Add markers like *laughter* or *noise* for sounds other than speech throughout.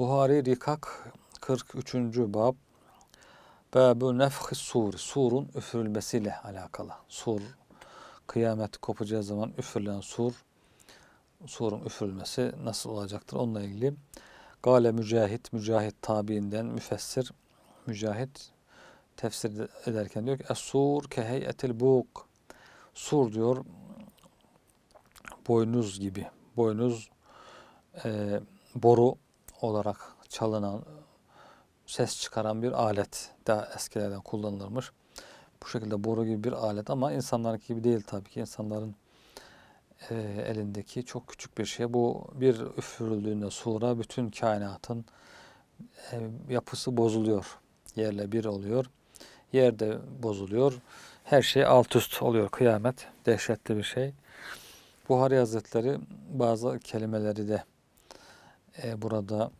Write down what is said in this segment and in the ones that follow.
Buhari Rikak 43. bab Babu nefhi sur, surun üfürülmesiyle alakalı. Sur, kıyamet kopacağı zaman üfürülen sur, surun üfürülmesi nasıl olacaktır onunla ilgili. Gale Mücahit, Mücahit tabiinden müfessir, Mücahit tefsir ederken diyor ki Es-sur keheyetil buğk Sur diyor boynuz gibi, boynuz e, boru olarak çalınan, ses çıkaran bir alet daha eskilerden kullanılmış. Bu şekilde boru gibi bir alet ama insanlarınki gibi değil tabii ki. İnsanların e, elindeki çok küçük bir şey. Bu bir üfürüldüğünde sonra bütün kainatın e, yapısı bozuluyor. Yerle bir oluyor. Yer de bozuluyor. Her şey alt üst oluyor kıyamet. Dehşetli bir şey. Buhari Hazretleri bazı kelimeleri de e, burada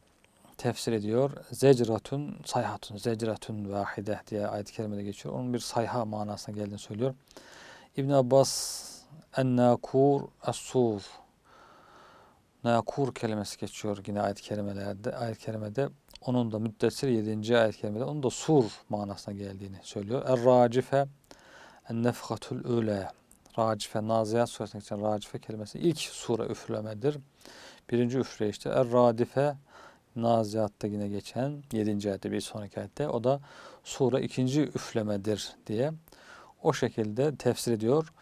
tefsir ediyor. Zecratun sayhatun, zecratun vahide diye ayet-i kerimede geçiyor. Onun bir sayha manasına geldiğini söylüyor. İbn Abbas en-nakur sur nakur kelimesi geçiyor yine ayet-i kerimelerde. Ayet-i kerimede onun da müddessir 7. ayet-i kerimede onun da sur manasına geldiğini söylüyor. Er-racife en öle ula. Racife Nazihat suresinde geçen racife kelimesi ilk sure üflemedir. Birinci üfre işte Er-Radife Nazihat'ta yine geçen yedinci ayette bir sonraki ayette o da sure ikinci üflemedir diye o şekilde tefsir ediyor.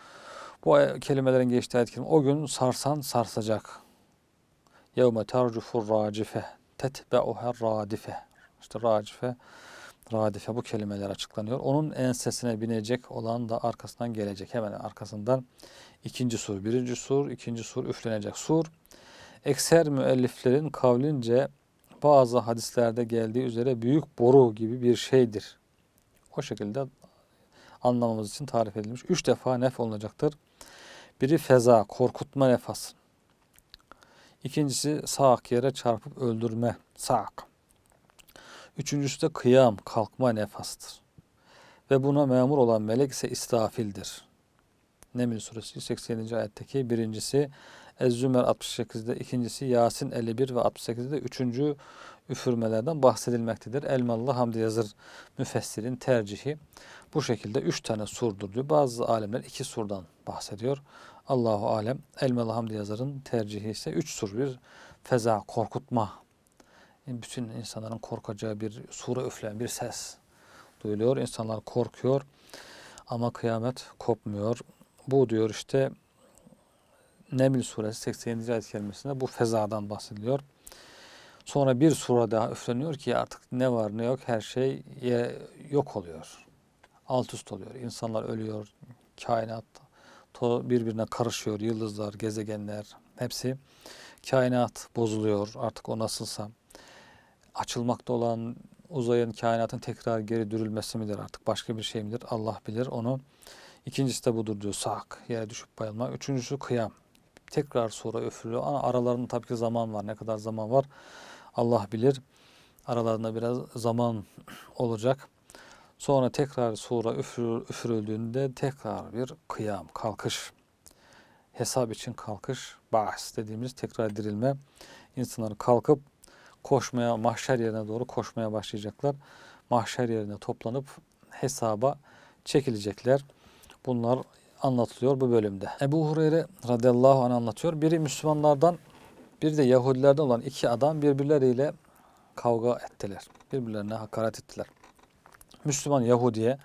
Bu kelimelerin geçtiği ayet o gün sarsan sarsacak. Yevme tercufur racife tetbe'uher radife. işte racife, radife bu kelimeler açıklanıyor. Onun ensesine binecek olan da arkasından gelecek. Hemen arkasından ikinci sur, birinci sur, ikinci sur üflenecek. Sur Ekser müelliflerin kavlince bazı hadislerde geldiği üzere büyük boru gibi bir şeydir. O şekilde anlamamız için tarif edilmiş. Üç defa nef olunacaktır. Biri feza, korkutma nefası. İkincisi sağak yere çarpıp öldürme, sağak. Üçüncüsü de kıyam, kalkma nefastır. Ve buna memur olan melek ise istafildir. Neml suresi 180. ayetteki birincisi Ez-Zümer 68'de, ikincisi Yasin 51 ve 68'de üçüncü üfürmelerden bahsedilmektedir. Elmalı Hamdi Yazır müfessirin tercihi bu şekilde üç tane surdur diyor. Bazı alemler iki surdan bahsediyor. Allahu alem Elmalı Hamdi Yazır'ın tercihi ise üç sur bir feza, korkutma. E, bütün insanların korkacağı bir sura üfleyen bir ses duyuluyor. İnsanlar korkuyor ama kıyamet kopmuyor. Bu diyor işte Neml suresi 87. ayet kelimesinde bu fezadan bahsediliyor. Sonra bir sure daha üfleniyor ki artık ne var ne yok her şey yok oluyor. Alt üst oluyor. İnsanlar ölüyor. Kainat birbirine karışıyor. Yıldızlar, gezegenler hepsi. Kainat bozuluyor artık o nasılsa. Açılmakta olan uzayın, kainatın tekrar geri dürülmesi midir artık? Başka bir şey midir? Allah bilir onu. İkincisi de budur diyor. Sak, yere düşüp bayılma. Üçüncüsü kıyam. Tekrar sura üfürülüyor. Aralarında tabii ki zaman var. Ne kadar zaman var Allah bilir. Aralarında biraz zaman *clears throat* olacak. Sonra tekrar sura üfür, üfürüldüğünde tekrar bir kıyam, kalkış. Hesap için kalkış, bahs dediğimiz tekrar dirilme. İnsanlar kalkıp koşmaya, mahşer yerine doğru koşmaya başlayacaklar. Mahşer yerine toplanıp hesaba çekilecekler. Bunlar anlatılıyor bu bölümde. Ebu Hureyre radıyallahu anh anlatıyor. Biri Müslümanlardan bir de Yahudilerden olan iki adam birbirleriyle kavga ettiler. Birbirlerine hakaret ettiler. Müslüman Yahudi'ye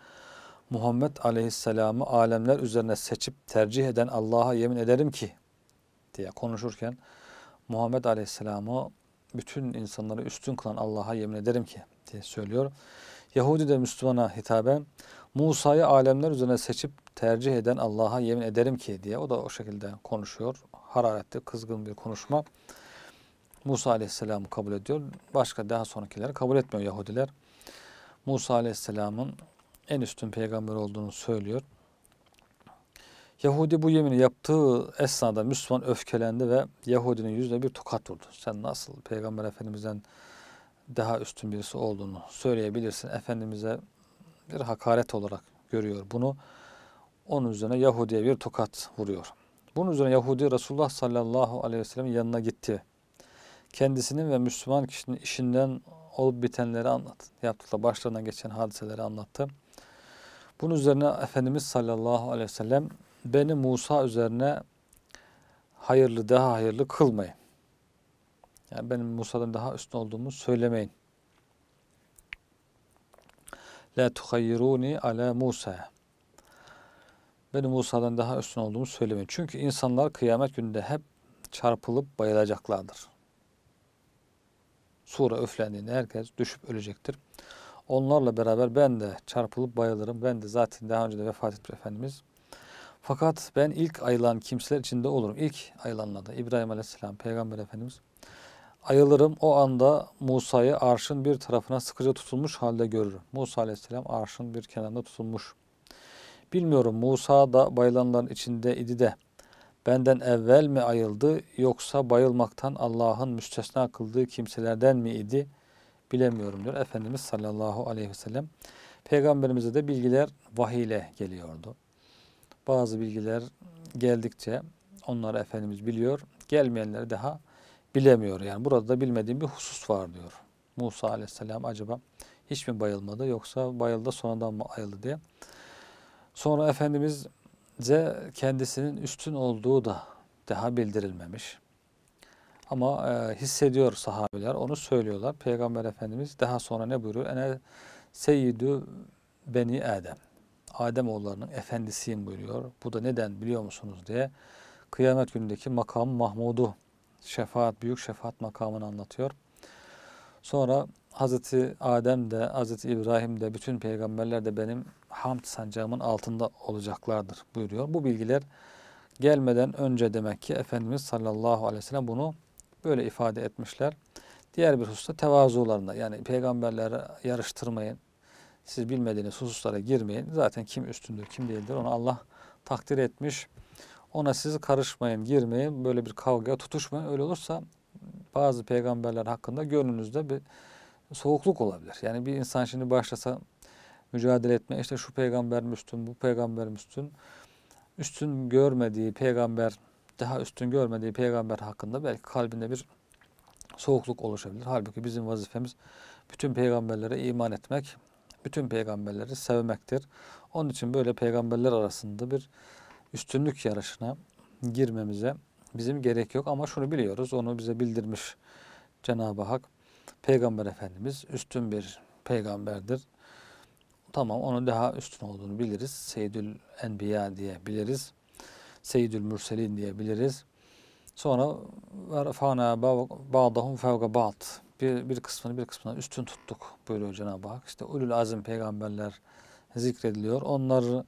Muhammed Aleyhisselam'ı alemler üzerine seçip tercih eden Allah'a yemin ederim ki diye konuşurken Muhammed Aleyhisselam'ı bütün insanları üstün kılan Allah'a yemin ederim ki diye söylüyor. Yahudi de Müslümana hitaben Musa'yı alemler üzerine seçip tercih eden Allah'a yemin ederim ki diye o da o şekilde konuşuyor. Hararetli, kızgın bir konuşma. Musa Aleyhisselam'ı kabul ediyor. Başka daha sonrakileri kabul etmiyor Yahudiler. Musa Aleyhisselam'ın en üstün peygamber olduğunu söylüyor. Yahudi bu yemini yaptığı esnada Müslüman öfkelendi ve Yahudinin yüzüne bir tokat vurdu. Sen nasıl peygamber efendimizden daha üstün birisi olduğunu söyleyebilirsin. Efendimiz'e bir hakaret olarak görüyor bunu. Onun üzerine Yahudi'ye bir tokat vuruyor. Bunun üzerine Yahudi Resulullah sallallahu aleyhi ve sellem'in yanına gitti. Kendisinin ve Müslüman kişinin işinden olup bitenleri anlattı. Yaptıkla başlarına geçen hadiseleri anlattı. Bunun üzerine Efendimiz sallallahu aleyhi ve sellem beni Musa üzerine hayırlı daha hayırlı kılmayın. Yani benim Musa'dan daha üstün olduğumu söylemeyin. La tuhayyiruni ala Musa benim Musa'dan daha üstün olduğumu söylemeyin. Çünkü insanlar kıyamet gününde hep çarpılıp bayılacaklardır. Sura üflendiğinde herkes düşüp ölecektir. Onlarla beraber ben de çarpılıp bayılırım. Ben de zaten daha önce de vefat etti Efendimiz. Fakat ben ilk ayılan kimseler içinde olurum. İlk ayılanlarda İbrahim Aleyhisselam, Peygamber Efendimiz. Ayılırım o anda Musa'yı arşın bir tarafına sıkıca tutulmuş halde görürüm. Musa Aleyhisselam arşın bir kenarında tutulmuş. Bilmiyorum Musa da bayılanların içinde idi de benden evvel mi ayıldı yoksa bayılmaktan Allah'ın müstesna kıldığı kimselerden mi idi bilemiyorum diyor Efendimiz sallallahu aleyhi ve sellem. Peygamberimize de bilgiler vahiy geliyordu. Bazı bilgiler geldikçe onları Efendimiz biliyor, gelmeyenleri daha bilemiyor. Yani burada da bilmediğim bir husus var diyor. Musa aleyhisselam acaba hiç mi bayılmadı yoksa bayıldı sonradan mı ayıldı diye Sonra Efendimiz'e kendisinin üstün olduğu da daha bildirilmemiş. Ama e, hissediyor sahabeler, onu söylüyorlar. Peygamber Efendimiz daha sonra ne buyuruyor? Ene seyyidü beni Adem. Adem oğullarının efendisiyim buyuruyor. Bu da neden biliyor musunuz diye kıyamet günündeki makam Mahmud'u şefaat, büyük şefaat makamını anlatıyor. Sonra Hazreti Adem de, Hazreti İbrahim de, bütün peygamberler de benim hamd sancağımın altında olacaklardır buyuruyor. Bu bilgiler gelmeden önce demek ki Efendimiz sallallahu aleyhi ve sellem bunu böyle ifade etmişler. Diğer bir hususta tevazularında yani peygamberlere yarıştırmayın. Siz bilmediğiniz hususlara girmeyin. Zaten kim üstündür, kim değildir onu Allah takdir etmiş. Ona sizi karışmayın, girmeyin. Böyle bir kavga, tutuşmayın. Öyle olursa bazı peygamberler hakkında gönlünüzde bir soğukluk olabilir. Yani bir insan şimdi başlasa mücadele etme işte şu peygamber üstün, bu peygamber üstün, üstün görmediği peygamber, daha üstün görmediği peygamber hakkında belki kalbinde bir soğukluk oluşabilir. Halbuki bizim vazifemiz bütün peygamberlere iman etmek, bütün peygamberleri sevmektir. Onun için böyle peygamberler arasında bir üstünlük yarışına girmemize bizim gerek yok ama şunu biliyoruz. Onu bize bildirmiş Cenab-ı Hak. Peygamber Efendimiz üstün bir peygamberdir. Tamam onu daha üstün olduğunu biliriz. Seyyidül Enbiya diye biliriz. Seyyidül Mürselin diye biliriz. Sonra fana ba'dahum fevga ba'd. Bir, bir kısmını bir kısmına üstün tuttuk buyuruyor Cenab-ı Hak. İşte ulul azim peygamberler zikrediliyor. Onların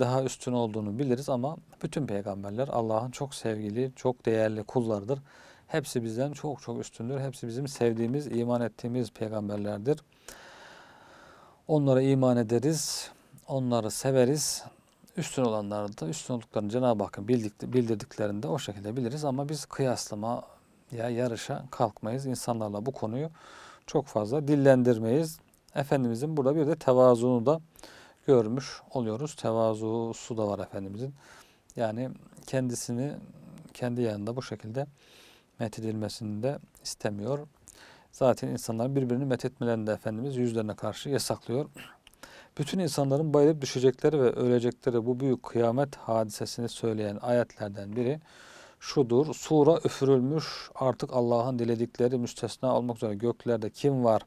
daha üstün olduğunu biliriz ama bütün peygamberler Allah'ın çok sevgili, çok değerli kullarıdır. Hepsi bizden çok çok üstündür. Hepsi bizim sevdiğimiz, iman ettiğimiz peygamberlerdir. Onlara iman ederiz, onları severiz. Üstün olanları da üstün olduklarını Cenab-ı Hakk'ın bildik, bildirdiklerinde o şekilde biliriz. Ama biz kıyaslama ya yarışa kalkmayız. İnsanlarla bu konuyu çok fazla dillendirmeyiz. Efendimizin burada bir de tevazuunu da görmüş oluyoruz. Tevazusu da var Efendimizin. Yani kendisini kendi yanında bu şekilde methedilmesini de istemiyor. Zaten insanların birbirini methetmelerini de Efendimiz yüzlerine karşı yasaklıyor. Bütün insanların bayılıp düşecekleri ve ölecekleri bu büyük kıyamet hadisesini söyleyen ayetlerden biri şudur. Sura üfürülmüş artık Allah'ın diledikleri müstesna olmak üzere göklerde kim var,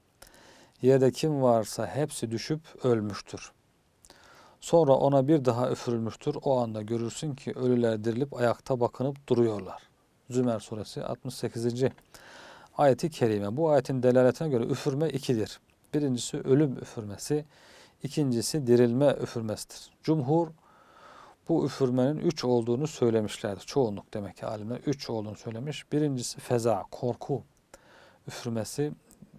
yerde kim varsa hepsi düşüp ölmüştür. Sonra ona bir daha üfürülmüştür. O anda görürsün ki ölüler dirilip ayakta bakınıp duruyorlar. Zümer suresi 68. ayeti kerime. Bu ayetin delaletine göre üfürme ikidir. Birincisi ölüm üfürmesi, ikincisi dirilme üfürmesidir. Cumhur bu üfürmenin üç olduğunu söylemişlerdir. Çoğunluk demek ki alimler üç olduğunu söylemiş. Birincisi feza, korku üfürmesi.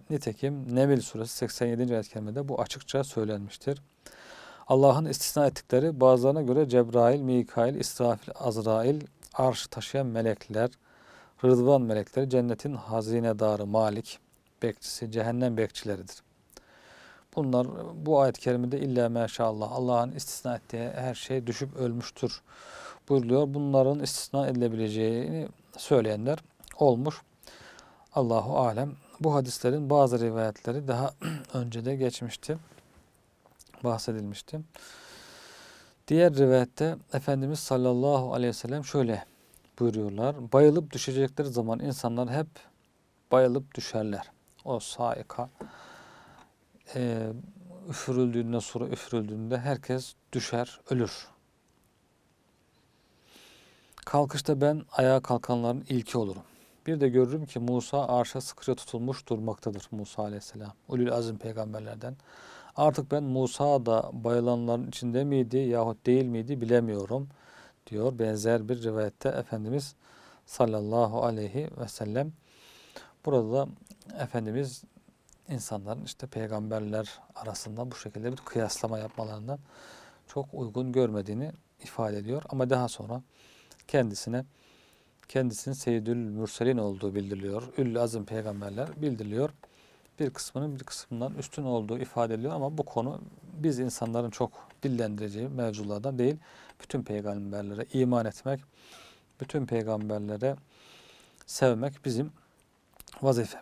Nitekim Nemil suresi 87. ayet kerimede bu açıkça söylenmiştir. Allah'ın istisna ettikleri bazılarına göre Cebrail, Mikail, İsrafil, Azrail, arş taşıyan melekler Rıdvan melekleri cennetin hazinedarı Malik, bekçisi, cehennem bekçileridir. Bunlar bu ayet-i kerimede illa maşallah Allah'ın istisna ettiği her şey düşüp ölmüştür buyuruyor. Bunların istisna edilebileceğini söyleyenler olmuş. Allahu alem. Bu hadislerin bazı rivayetleri daha *clears throat* önce de geçmişti. Bahsedilmişti. Diğer rivayette Efendimiz sallallahu aleyhi ve sellem şöyle buyuruyorlar. Bayılıp düşecekleri zaman insanlar hep bayılıp düşerler. O saika e, üfürüldüğünde sonra üfürüldüğünde herkes düşer, ölür. Kalkışta ben ayağa kalkanların ilki olurum. Bir de görürüm ki Musa arşa sıkıca tutulmuş durmaktadır Musa aleyhisselam. Ulul azim peygamberlerden. Artık ben Musa da bayılanların içinde miydi yahut değil miydi bilemiyorum.'' diyor. Benzer bir rivayette Efendimiz sallallahu aleyhi ve sellem burada da Efendimiz insanların işte peygamberler arasında bu şekilde bir kıyaslama yapmalarından çok uygun görmediğini ifade ediyor. Ama daha sonra kendisine kendisinin Seyyidül Mürselin olduğu bildiriliyor. Üllü Azim peygamberler bildiriliyor bir kısmının bir kısmından üstün olduğu ifade ediliyor ama bu konu biz insanların çok dillendireceği mevzulardan değil. Bütün peygamberlere iman etmek, bütün peygamberlere sevmek bizim vazifemiz.